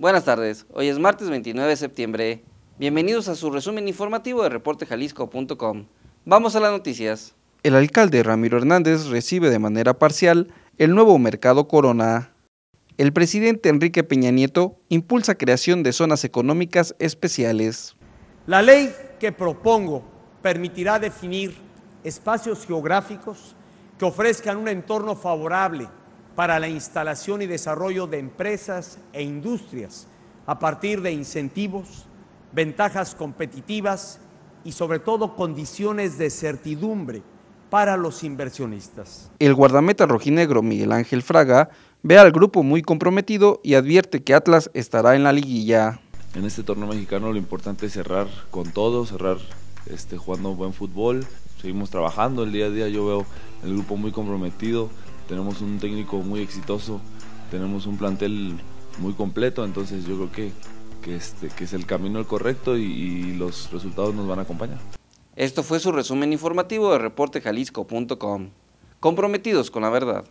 Buenas tardes, hoy es martes 29 de septiembre. Bienvenidos a su resumen informativo de reportejalisco.com. Vamos a las noticias. El alcalde Ramiro Hernández recibe de manera parcial el nuevo mercado Corona. El presidente Enrique Peña Nieto impulsa creación de zonas económicas especiales. La ley que propongo permitirá definir espacios geográficos que ofrezcan un entorno favorable para la instalación y desarrollo de empresas e industrias a partir de incentivos, ventajas competitivas y sobre todo condiciones de certidumbre para los inversionistas. El guardameta rojinegro Miguel Ángel Fraga ve al grupo muy comprometido y advierte que Atlas estará en la liguilla. En este torneo mexicano lo importante es cerrar con todo, cerrar este, jugando buen fútbol. Seguimos trabajando el día a día, yo veo el grupo muy comprometido, tenemos un técnico muy exitoso, tenemos un plantel muy completo, entonces yo creo que, este, que es el camino el correcto y, y los resultados nos van a acompañar. Esto fue su resumen informativo de reportejalisco.com. Comprometidos con la verdad.